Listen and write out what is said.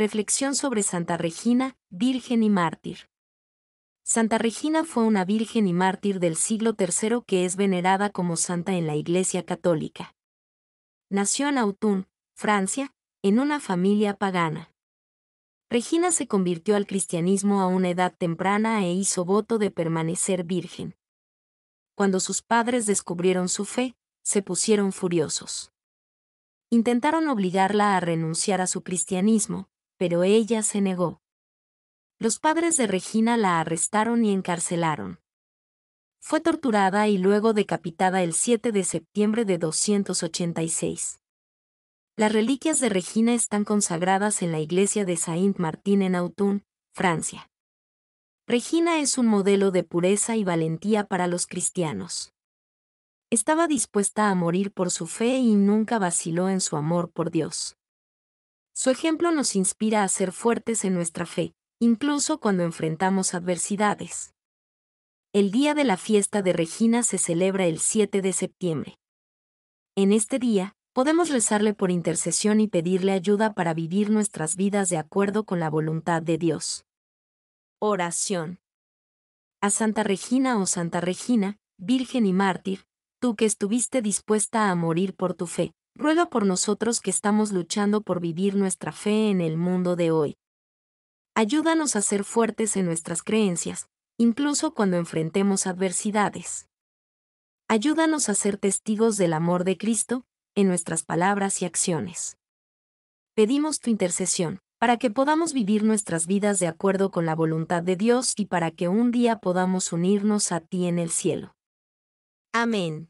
Reflexión sobre Santa Regina, Virgen y Mártir. Santa Regina fue una virgen y mártir del siglo III que es venerada como santa en la Iglesia Católica. Nació en Autun, Francia, en una familia pagana. Regina se convirtió al cristianismo a una edad temprana e hizo voto de permanecer virgen. Cuando sus padres descubrieron su fe, se pusieron furiosos. Intentaron obligarla a renunciar a su cristianismo, pero ella se negó. Los padres de Regina la arrestaron y encarcelaron. Fue torturada y luego decapitada el 7 de septiembre de 286. Las reliquias de Regina están consagradas en la iglesia de Saint-Martin en Autun, Francia. Regina es un modelo de pureza y valentía para los cristianos. Estaba dispuesta a morir por su fe y nunca vaciló en su amor por Dios. Su ejemplo nos inspira a ser fuertes en nuestra fe, incluso cuando enfrentamos adversidades. El día de la fiesta de Regina se celebra el 7 de septiembre. En este día, podemos rezarle por intercesión y pedirle ayuda para vivir nuestras vidas de acuerdo con la voluntad de Dios. Oración. A Santa Regina o oh Santa Regina, Virgen y Mártir, tú que estuviste dispuesta a morir por tu fe, ruega por nosotros que estamos luchando por vivir nuestra fe en el mundo de hoy. Ayúdanos a ser fuertes en nuestras creencias, incluso cuando enfrentemos adversidades. Ayúdanos a ser testigos del amor de Cristo, en nuestras palabras y acciones. Pedimos tu intercesión, para que podamos vivir nuestras vidas de acuerdo con la voluntad de Dios y para que un día podamos unirnos a ti en el cielo. Amén.